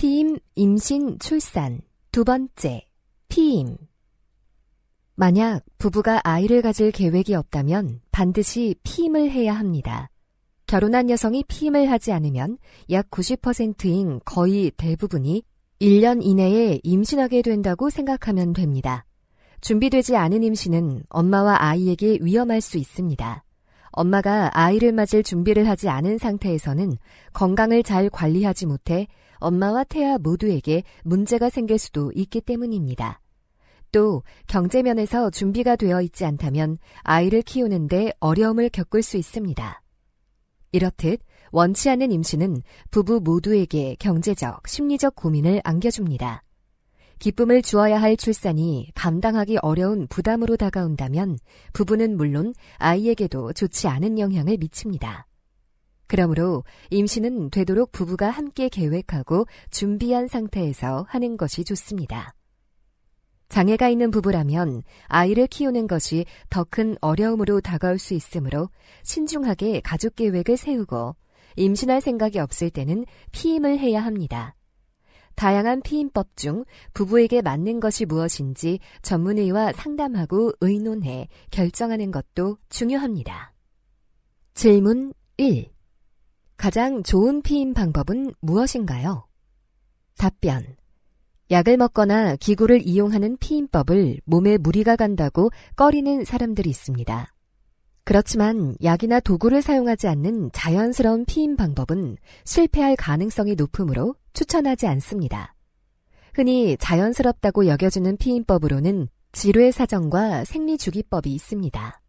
피임, 임신, 출산. 두 번째, 피임. 만약 부부가 아이를 가질 계획이 없다면 반드시 피임을 해야 합니다. 결혼한 여성이 피임을 하지 않으면 약 90%인 거의 대부분이 1년 이내에 임신하게 된다고 생각하면 됩니다. 준비되지 않은 임신은 엄마와 아이에게 위험할 수 있습니다. 엄마가 아이를 맞을 준비를 하지 않은 상태에서는 건강을 잘 관리하지 못해 엄마와 태아 모두에게 문제가 생길 수도 있기 때문입니다. 또 경제면에서 준비가 되어 있지 않다면 아이를 키우는데 어려움을 겪을 수 있습니다. 이렇듯 원치 않은 임신은 부부 모두에게 경제적, 심리적 고민을 안겨줍니다. 기쁨을 주어야 할 출산이 감당하기 어려운 부담으로 다가온다면 부부는 물론 아이에게도 좋지 않은 영향을 미칩니다. 그러므로 임신은 되도록 부부가 함께 계획하고 준비한 상태에서 하는 것이 좋습니다. 장애가 있는 부부라면 아이를 키우는 것이 더 큰 어려움으로 다가올 수 있으므로 신중하게 가족 계획을 세우고 임신할 생각이 없을 때는 피임을 해야 합니다. 다양한 피임법 중 부부에게 맞는 것이 무엇인지 전문의와 상담하고 의논해 결정하는 것도 중요합니다. 질문 1. 가장 좋은 피임 방법은 무엇인가요? 답변. 약을 먹거나 기구를 이용하는 피임법을 몸에 무리가 간다고 꺼리는 사람들이 있습니다. 그렇지만 약이나 도구를 사용하지 않는 자연스러운 피임 방법은 실패할 가능성이 높으므로 추천하지 않습니다. 흔히 자연스럽다고 여겨지는 피임법으로는 지뢰 사정과 생리주기법이 있습니다.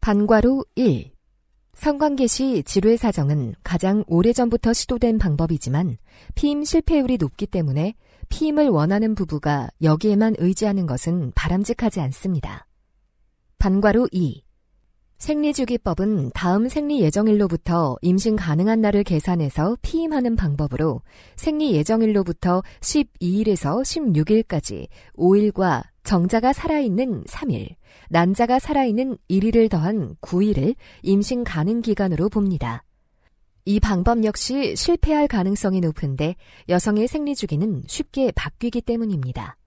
반과로 1. 성관계 시 지뢰 사정은 가장 오래전부터 시도된 방법이지만 피임 실패율이 높기 때문에 피임을 원하는 부부가 여기에만 의지하는 것은 바람직하지 않습니다. 반과로 2. 생리주기법은 다음 생리 예정일로부터 임신 가능한 날을 계산해서 피임하는 방법으로 생리 예정일로부터 12일에서 16일까지 5일과 정자가 살아있는 3일, 난자가 살아있는 1일을 더한 9일을 임신 가능 기간으로 봅니다. 이 방법 역시 실패할 가능성이 높은데 여성의 생리주기는 쉽게 바뀌기 때문입니다.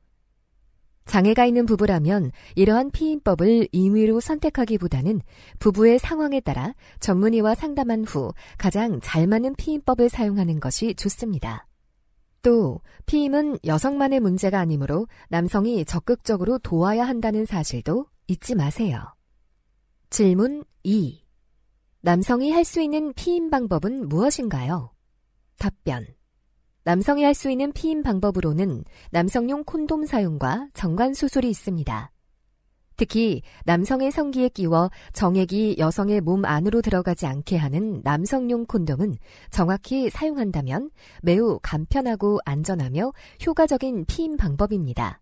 장애가 있는 부부라면 이러한 피임법을 임의로 선택하기보다는 부부의 상황에 따라 전문의와 상담한 후 가장 잘 맞는 피임법을 사용하는 것이 좋습니다. 또 피임은 여성만의 문제가 아니므로 남성이 적극적으로 도와야 한다는 사실도 잊지 마세요. 질문 2. 남성이 할 수 있는 피임 방법은 무엇인가요? 답변. 남성이 할 수 있는 피임 방법으로는 남성용 콘돔 사용과 정관 수술이 있습니다. 특히 남성의 성기에 끼워 정액이 여성의 몸 안으로 들어가지 않게 하는 남성용 콘돔은 정확히 사용한다면 매우 간편하고 안전하며 효과적인 피임 방법입니다.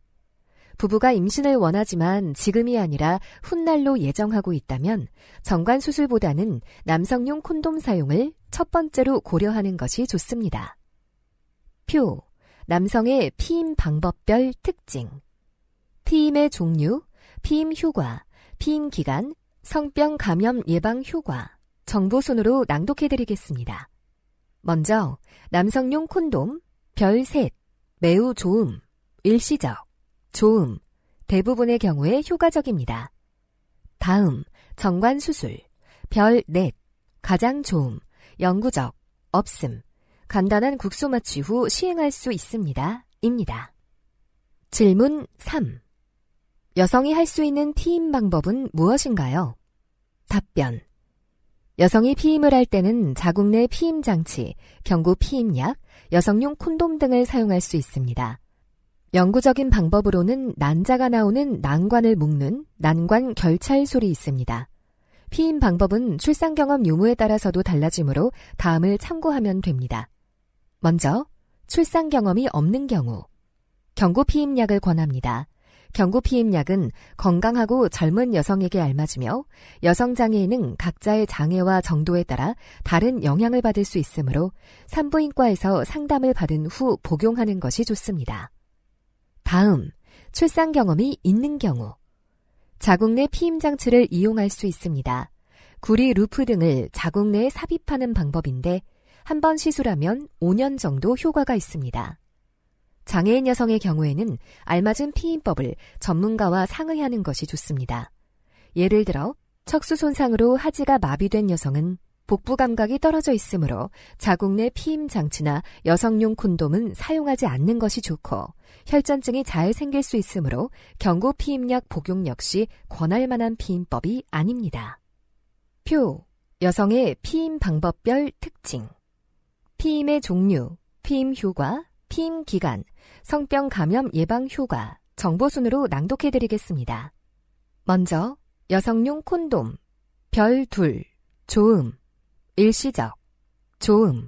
부부가 임신을 원하지만 지금이 아니라 훗날로 예정하고 있다면 정관 수술보다는 남성용 콘돔 사용을 첫 번째로 고려하는 것이 좋습니다. 표, 남성의 피임 방법별 특징, 피임의 종류, 피임 효과, 피임 기간, 성병 감염 예방 효과, 정보 순으로 낭독해드리겠습니다. 먼저 남성용 콘돔, 별 셋, 매우 좋음, 일시적, 좋음, 대부분의 경우에 효과적입니다. 다음, 정관 수술, 별 넷, 가장 좋음, 영구적, 없음, 간단한 국소 마취 후 시행할 수 있습니다. 입니다. 질문 3. 여성이 할 수 있는 피임 방법은 무엇인가요? 답변. 여성이 피임을 할 때는 자국 내 피임 장치, 경구 피임약, 여성용 콘돔 등을 사용할 수 있습니다. 영구적인 방법으로는 난자가 나오는 난관을 묶는 난관 결찰술이 있습니다. 피임 방법은 출산 경험 유무에 따라서도 달라지므로 다음을 참고하면 됩니다. 먼저 출산 경험이 없는 경우 경구 피임약을 권합니다. 경구 피임약은 건강하고 젊은 여성에게 알맞으며 여성 장애인은 각자의 장애와 정도에 따라 다른 영향을 받을 수 있으므로 산부인과에서 상담을 받은 후 복용하는 것이 좋습니다. 다음, 출산 경험이 있는 경우 자궁 내 피임 장치를 이용할 수 있습니다. 구리 루프 등을 자궁 내에 삽입하는 방법인데 한번 시술하면 5년 정도 효과가 있습니다. 장애인 여성의 경우에는 알맞은 피임법을 전문가와 상의하는 것이 좋습니다. 예를 들어 척수 손상으로 하지가 마비된 여성은 복부 감각이 떨어져 있으므로 자궁 내 피임 장치나 여성용 콘돔은 사용하지 않는 것이 좋고 혈전증이 잘 생길 수 있으므로 경구 피임약 복용 역시 권할 만한 피임법이 아닙니다. 표 여성의 피임 방법별 특징 피임의 종류, 피임 효과, 피임 기간, 성병 감염 예방 효과, 정보순으로 낭독해드리겠습니다. 먼저, 여성용 콘돔, 별 둘, 조음, 일시적, 조음,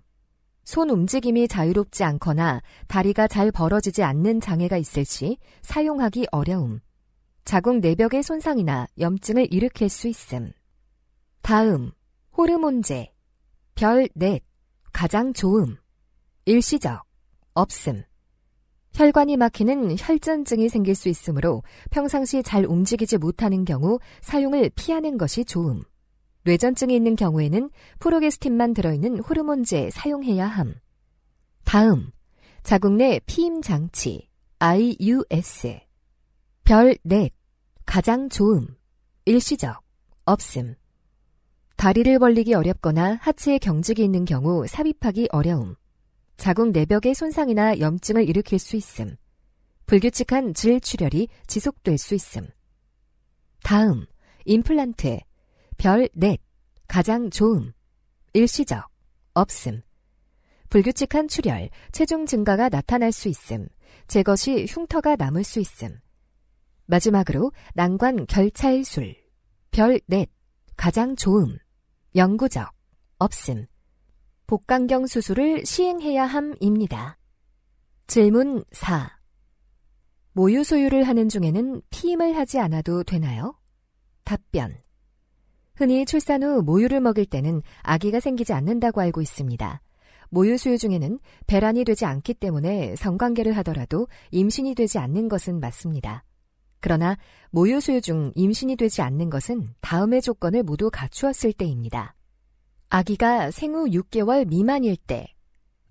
손 움직임이 자유롭지 않거나 다리가 잘 벌어지지 않는 장애가 있을 시 사용하기 어려움, 자궁 내벽의 손상이나 염증을 일으킬 수 있음. 다음, 호르몬제, 별 넷, 가장 좋음, 일시적, 없음. 혈관이 막히는 혈전증이 생길 수 있으므로 평상시 잘 움직이지 못하는 경우 사용을 피하는 것이 좋음. 뇌전증이 있는 경우에는 프로게스틴만 들어있는 호르몬제 사용해야 함. 다음, 자궁 내 피임 장치 IUS 별넷 가장 좋음 일시적 없음 다리를 벌리기 어렵거나 하체에 경직이 있는 경우 삽입하기 어려움, 자궁 내벽의 손상이나 염증을 일으킬 수 있음, 불규칙한 질 출혈이 지속될 수 있음. 다음, 임플란트, 별 넷, 가장 좋음, 일시적, 없음. 불규칙한 출혈, 체중 증가가 나타날 수 있음, 제거 시 흉터가 남을 수 있음. 마지막으로 난관 결찰술, 별 넷, 가장 좋음, 영구적, 없음, 복강경 수술을 시행해야 함입니다. 질문 4. 모유 소유를 하는 중에는 피임을 하지 않아도 되나요? 답변. 흔히 출산 후 모유를 먹일 때는 아기가 생기지 않는다고 알고 있습니다. 모유 수유 중에는 배란이 되지 않기 때문에 성관계를 하더라도 임신이 되지 않는 것은 맞습니다. 그러나 모유수유 중 임신이 되지 않는 것은 다음의 조건을 모두 갖추었을 때입니다. 아기가 생후 6개월 미만일 때,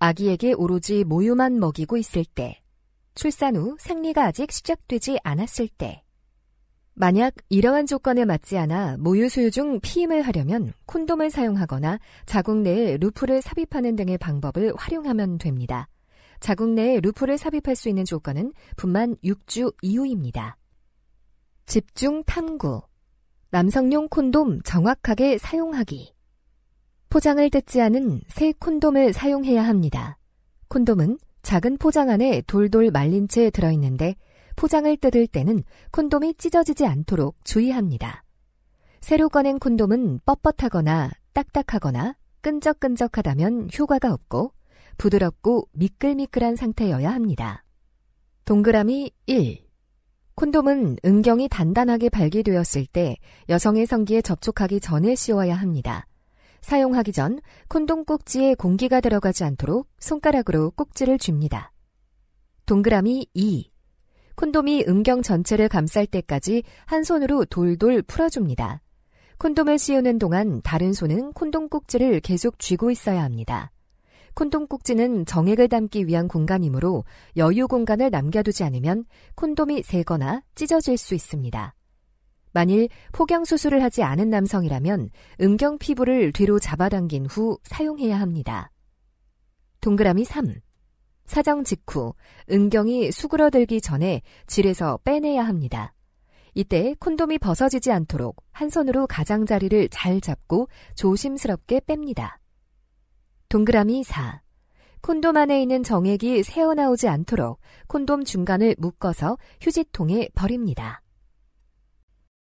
아기에게 오로지 모유만 먹이고 있을 때, 출산 후 생리가 아직 시작되지 않았을 때, 만약 이러한 조건에 맞지 않아 모유수유 중 피임을 하려면 콘돔을 사용하거나 자궁 내에 루프를 삽입하는 등의 방법을 활용하면 됩니다. 자궁 내에 루프를 삽입할 수 있는 조건은 분만 6주 이후입니다. 집중 탐구. 남성용 콘돔 정확하게 사용하기. 포장을 뜯지 않은 새 콘돔을 사용해야 합니다. 콘돔은 작은 포장 안에 돌돌 말린 채 들어있는데 포장을 뜯을 때는 콘돔이 찢어지지 않도록 주의합니다. 새로 꺼낸 콘돔은 뻣뻣하거나 딱딱하거나 끈적끈적하다면 효과가 없고 부드럽고 미끌미끌한 상태여야 합니다. 동그라미 1 콘돔은 음경이 단단하게 발기되었을 때 여성의 성기에 접촉하기 전에 씌워야 합니다. 사용하기 전 콘돔 꼭지에 공기가 들어가지 않도록 손가락으로 꼭지를 줍니다. 동그라미 2. 콘돔이 음경 전체를 감쌀 때까지 한 손으로 돌돌 풀어줍니다. 콘돔을 씌우는 동안 다른 손은 콘돔 꼭지를 계속 쥐고 있어야 합니다. 콘돔 꼭지는 정액을 담기 위한 공간이므로 여유 공간을 남겨두지 않으면 콘돔이 새거나 찢어질 수 있습니다. 만일 폭경 수술을 하지 않은 남성이라면 음경 피부를 뒤로 잡아당긴 후 사용해야 합니다. 동그라미 3. 사정 직후 음경이 수그러들기 전에 질에서 빼내야 합니다. 이때 콘돔이 벗어지지 않도록 한 손으로 가장자리를 잘 잡고 조심스럽게 뺍니다. 동그라미 4. 콘돔 안에 있는 정액이 새어나오지 않도록 콘돔 중간을 묶어서 휴지통에 버립니다.